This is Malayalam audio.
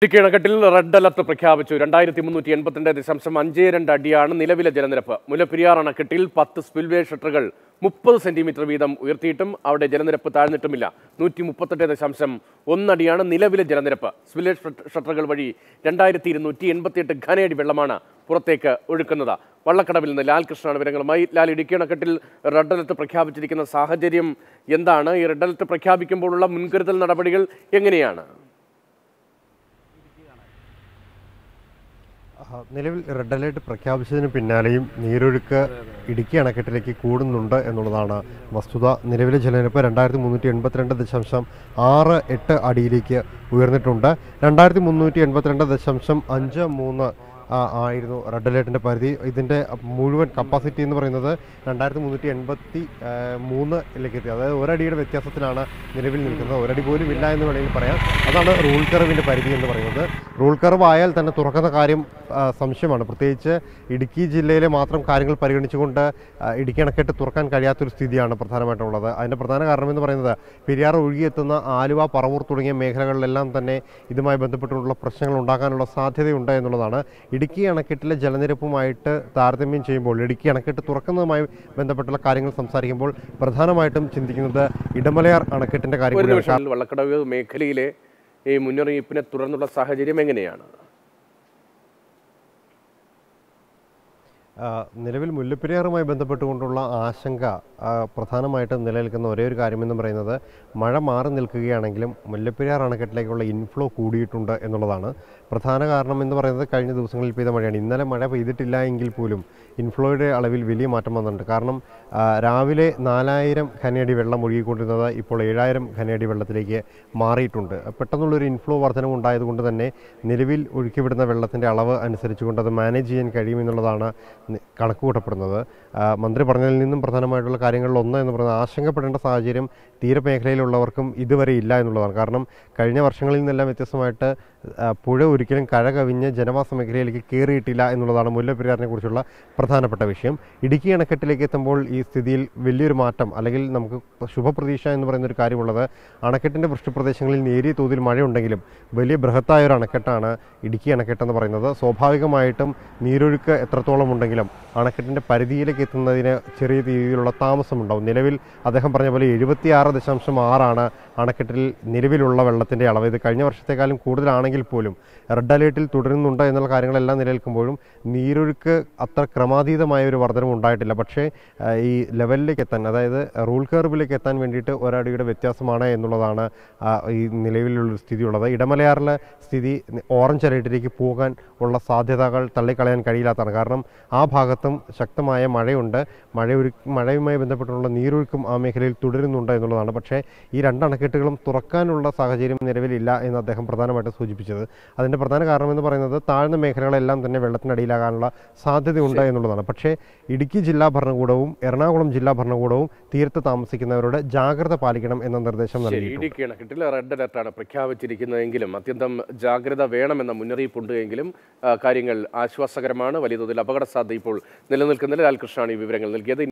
ഇടുക്കി അണക്കെട്ടിൽ റെഡ് അലർട്ട് പ്രഖ്യാപിച്ചു രണ്ടായിരത്തി മുന്നൂറ്റി എൺപത്തിരണ്ട് ദശാംശം അഞ്ച് രണ്ട് അടിയാണ് നിലവിലെ ജലനിരപ്പ് മുല്ലപ്പെരിയാർ അണക്കെട്ടിൽ പത്ത് സ്പിൽവേ ഷട്ടറുകൾ മുപ്പത് സെന്റിമീറ്റർ വീതം ഉയർത്തിയിട്ടും അവിടെ ജലനിരപ്പ് താഴ്ന്നിട്ടുമില്ല നൂറ്റി മുപ്പത്തെട്ട് ദശാംശം ഒന്നടിയാണ് നിലവിലെ ജലനിരപ്പ് സ്പിൽവേ ഷട്ടറുകൾ വഴി രണ്ടായിരത്തി ഇരുന്നൂറ്റി എൺപത്തിയെട്ട് ഘനയടി വെള്ളമാണ് പുറത്തേക്ക് ഒഴുക്കുന്നത് വള്ളക്കടവിൽ നിന്ന് ലാൽകൃഷ്ണാണ് വിവരങ്ങളുമായി ലാൽ ഇടുക്കി അണക്കെട്ടിൽ റെഡ് അലർട്ട് പ്രഖ്യാപിച്ചിരിക്കുന്ന സാഹചര്യം എന്താണ് ഈ റെഡ് അലർട്ട് പ്രഖ്യാപിക്കുമ്പോഴുള്ള മുൻകരുതൽ നടപടികൾ എങ്ങനെയാണ് നിലവിൽ റെഡ് അലേർട്ട് പ്രഖ്യാപിച്ചതിന് പിന്നാലെയും നീരൊഴുക്ക് ഇടുക്കി അണക്കെട്ടിലേക്ക് കൂടുന്നുണ്ട് എന്നുള്ളതാണ് വസ്തുത നിലവിലെ ജലനിരപ്പ് രണ്ടായിരത്തി മുന്നൂറ്റി എൺപത്തിരണ്ട് ദശാംശം ആറ് എട്ട് അടിയിലേക്ക് ഉയർന്നിട്ടുണ്ട് രണ്ടായിരത്തി മുന്നൂറ്റി എൺപത്തിരണ്ട് ദശാംശം അഞ്ച് മൂന്ന് ആയിരുന്നു റെഡ് അലേർട്ടിൻ്റെ പരിധി ഇതിൻ്റെ മുഴുവൻ കപ്പാസിറ്റി എന്ന് പറയുന്നത് രണ്ടായിരത്തി മുന്നൂറ്റി എൺപത്തി മൂന്നിലേക്ക് എത്തി അതായത് ഒരടിയുടെ വ്യത്യാസത്തിലാണ് നിലവിൽ നിൽക്കുന്നത് ഒരടി പോലും ഇല്ല എന്ന് വേണമെങ്കിൽ പറയാം അതാണ് റൂൾ കർവിൻ്റെ പരിധി എന്ന് പറയുന്നത് റൂൾ കർവ് ആയാൽ തന്നെ തുറക്കുന്ന കാര്യം സംശയമാണ് പ്രത്യേകിച്ച് ഇടുക്കി ജില്ലയിലെ മാത്രം കാര്യങ്ങൾ പരിഗണിച്ചുകൊണ്ട് ഇടുക്കി അണക്കെട്ട് തുറക്കാൻ കഴിയാത്തൊരു സ്ഥിതിയാണ് പ്രധാനമായിട്ടുള്ളത് അതിൻ്റെ പ്രധാന കാരണം എന്ന് പറയുന്നത് പെരിയാർ ഒഴുകിയെത്തുന്ന ആലുവ പറവൂർ തുടങ്ങിയ മേഖലകളിലെല്ലാം തന്നെ ഇതുമായി ബന്ധപ്പെട്ടുള്ള പ്രശ്നങ്ങൾ ഉണ്ടാകാനുള്ള സാധ്യതയുണ്ട് എന്നുള്ളതാണ് ഇടുക്കി അണക്കെട്ടിലെ ജലനിരപ്പുമായിട്ട് താരതമ്യം ചെയ്യുമ്പോൾ ഇടുക്കി അണക്കെട്ട് തുറക്കുന്നതുമായി ബന്ധപ്പെട്ടുള്ള കാര്യങ്ങൾ സംസാരിക്കുമ്പോൾ പ്രധാനമായിട്ടും ചിന്തിക്കുന്നത് ഇടമലയാർ അണക്കെട്ടിൻ്റെ കാര്യങ്ങൾ വള്ളക്കടവ് മേഖലയിലെ ഈ മുന്നറിയിപ്പിനെ തുടർന്നുള്ള സാഹചര്യം എങ്ങനെയാണ് നിലവിൽ മുല്ലപ്പെരിയാറുമായി ബന്ധപ്പെട്ടുകൊണ്ടുള്ള ആശങ്ക പ്രധാനമായിട്ടും നിലനിൽക്കുന്ന ഒരേ ഒരു കാര്യമെന്ന് പറയുന്നത് മഴ മാറി നിൽക്കുകയാണെങ്കിലും മുല്ലപ്പെരിയാർ അണക്കെട്ടിലേക്കുള്ള ഇൻഫ്ലോ കൂടിയിട്ടുണ്ട് എന്നുള്ളതാണ് പ്രധാന കാരണം എന്ന് പറയുന്നത് കഴിഞ്ഞ ദിവസങ്ങളിൽ പെയ്ത മഴയാണ് ഇന്നലെ മഴ പെയ്തിട്ടില്ല എങ്കിൽ പോലും ഇൻഫ്ലോയുടെ അളവിൽ വലിയ മാറ്റം വന്നിട്ടുണ്ട് കാരണം രാവിലെ നാലായിരം ഖനയടി വെള്ളം ഒഴുകിക്കൊണ്ടിരുന്നത് ഇപ്പോൾ ഏഴായിരം ഖനയടി വെള്ളത്തിലേക്ക് മാറിയിട്ടുണ്ട് പെട്ടെന്നുള്ളൊരു ഇൻഫ്ലോ വർധനം ഉണ്ടായതുകൊണ്ട് തന്നെ നിലവിൽ ഒഴുക്കിവിടുന്ന വെള്ളത്തിൻ്റെ അളവ് അനുസരിച്ചുകൊണ്ട് അത് മാനേജ് ചെയ്യാൻ കഴിയുമെന്നുള്ളതാണ് കണക്ക് കൂട്ടപ്പെടുന്നത് മന്ത്രി പറഞ്ഞതിൽ നിന്നും പ്രധാനമായിട്ടുള്ള കാര്യങ്ങളിൽ ഒന്ന് എന്ന് പറയുന്നത് ആശങ്കപ്പെടേണ്ട സാഹചര്യം തീരമേഖലയിലുള്ളവർക്കും ഇതുവരെ ഇല്ല എന്നുള്ളതാണ് കാരണം കഴിഞ്ഞ വർഷങ്ങളിൽ നിന്നെല്ലാം വ്യത്യസ്തമായിട്ട് പുഴ ഒരിക്കലും കഴ കവിഞ്ഞ് ജനവാസ മേഖലയിലേക്ക് കയറിയിട്ടില്ല എന്നുള്ളതാണ് മുല്ലപ്പെരിയാറിനെ കുറിച്ചുള്ള പ്രധാനപ്പെട്ട വിഷയം ഇടുക്കി അണക്കെട്ടിലേക്ക് എത്തുമ്പോൾ ഈ സ്ഥിതിയിൽ വലിയൊരു മാറ്റം അല്ലെങ്കിൽ നമുക്ക് ശുഭപ്രതീക്ഷ എന്ന് പറയുന്ന ഒരു കാര്യമുള്ളത് അണക്കെട്ടിൻ്റെ വൃഷ്ടിപ്രദേശങ്ങളിൽ നേരിയ തോതിൽ മഴയുണ്ടെങ്കിലും വലിയ ബൃഹത്തായ ഒരു അണക്കെട്ടാണ് ഇടുക്കി അണക്കെട്ടെന്ന് പറയുന്നത് സ്വാഭാവികമായിട്ടും നീരൊഴുക്ക് എത്രത്തോളം ഉണ്ടെങ്കിലും അണക്കെട്ടിൻ്റെ പരിധിയിലേക്ക് എത്തുന്നതിന് ചെറിയ രീതിയിലുള്ള താമസമുണ്ടാവും നിലവിൽ അദ്ദേഹം പറഞ്ഞ പോലെ എഴുപത്തിയാറ് ദശാംശം ആറാണ് അണക്കെട്ടിൽ നിലവിലുള്ള വെള്ളത്തിൻ്റെ അളവ് ഇത് കഴിഞ്ഞ വർഷത്തെക്കാളും കൂടുതലാണെങ്കിൽ ഉണ്ടെങ്കിൽ പോലും റെഡ് അലേർട്ടിൽ തുടരുന്നുണ്ട് എന്നുള്ള കാര്യങ്ങളെല്ലാം നിലനിൽക്കുമ്പോഴും നീരൊഴുക്ക് അത്ര ക്രമാതീതമായ ഒരു വർധനം ഉണ്ടായിട്ടില്ല പക്ഷേ ഈ ലെവലിലേക്ക് എത്താൻ അതായത് റൂൾ കർവിലേക്ക് എത്താൻ വേണ്ടിയിട്ട് ഒരടിയുടെ വ്യത്യാസമാണ് എന്നുള്ളതാണ് ഈ നിലവിലുള്ള സ്ഥിതിയുള്ളത് ഇടമലയാറിലെ സ്ഥിതി ഓറഞ്ച് അലേർട്ടിലേക്ക് പോകാൻ ഉള്ള സാധ്യതകൾ തള്ളിക്കളയാൻ കഴിയില്ലാത്തതാണ് കാരണം ആ ഭാഗത്തും ശക്തമായ മഴയുണ്ട് മഴയൊരു മഴയുമായി ബന്ധപ്പെട്ടുള്ള നീരൊഴുക്കും ആ മേഖലയിൽ തുടരുന്നുണ്ട് എന്നുള്ളതാണ് പക്ഷേ ഈ രണ്ട് അണക്കെട്ടുകളും തുറക്കാനുള്ള സാഹചര്യം നിലവിലില്ല എന്ന് അദ്ദേഹം പ്രധാനമായിട്ടും സൂചിപ്പിച്ചു സൂചിപ്പിച്ചത് അതിൻ്റെ പ്രധാന കാരണമെന്ന് പറയുന്നത് താഴ്ന്ന മേഖലകളെല്ലാം തന്നെ വെള്ളത്തിനടിയിലാകാനുള്ള സാധ്യതയുണ്ട് എന്നുള്ളതാണ് പക്ഷേ ഇടുക്കി ജില്ലാ ഭരണകൂടവും എറണാകുളം ജില്ലാ ഭരണകൂടവും തീരത്ത് താമസിക്കുന്നവരോട് ജാഗ്രത പാലിക്കണം എന്ന നിർദ്ദേശം നൽകി ഇടുക്കി അണക്കെട്ടിൽ റെഡ് അലർട്ടാണ് പ്രഖ്യാപിച്ചിരിക്കുന്നതെങ്കിലും അത്യന്തം ജാഗ്രത വേണമെന്ന മുന്നറിയിപ്പുണ്ട് എങ്കിലും കാര്യങ്ങൾ ആശ്വാസകരമാണ് വലിയ തോതിൽ അപകട സാധ്യത ഇപ്പോൾ നിലനിൽക്കുന്നതിൽ ലാൽകൃഷ്ണാണ് ഈ വിവരങ്ങൾ നൽകിയത്